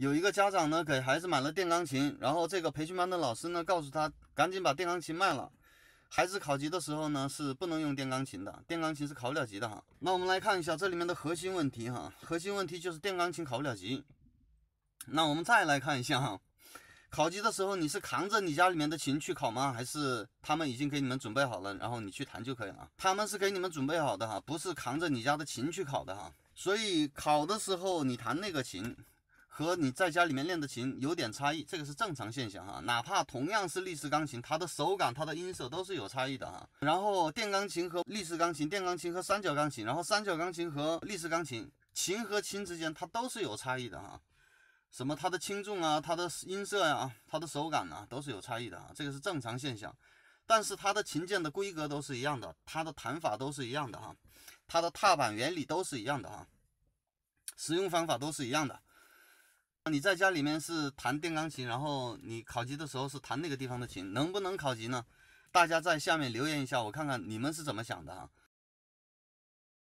有一个家长呢，给孩子买了电钢琴，然后这个培训班的老师呢，告诉他赶紧把电钢琴卖了。孩子考级的时候呢，是不能用电钢琴的，电钢琴是考不了级的哈。那我们来看一下这里面的核心问题哈，核心问题就是电钢琴考不了级。那我们再来看一下哈，考级的时候你是扛着你家里面的琴去考吗？还是他们已经给你们准备好了，然后你去弹就可以了？他们是给你们准备好的哈，不是扛着你家的琴去考的哈。所以考的时候你弹那个琴。和你在家里面练的琴有点差异，这个是正常现象哈。哪怕同样是立式钢琴，它的手感、它的音色都是有差异的哈。然后电钢琴和立式钢琴，电钢琴和三角钢琴，然后三角钢琴和立式钢琴，琴和琴之间它都是有差异的哈。什么它的轻重啊，它的音色呀，它的手感啊，都是有差异的啊，这个是正常现象。但是它的琴键的规格都是一样的，它的弹法都是一样的哈，它的踏板原理都是一样的哈，使用方法都是一样的。你在家里面是弹电钢琴，然后你考级的时候是弹那个地方的琴，能不能考级呢？大家在下面留言一下，我看看你们是怎么想的哈。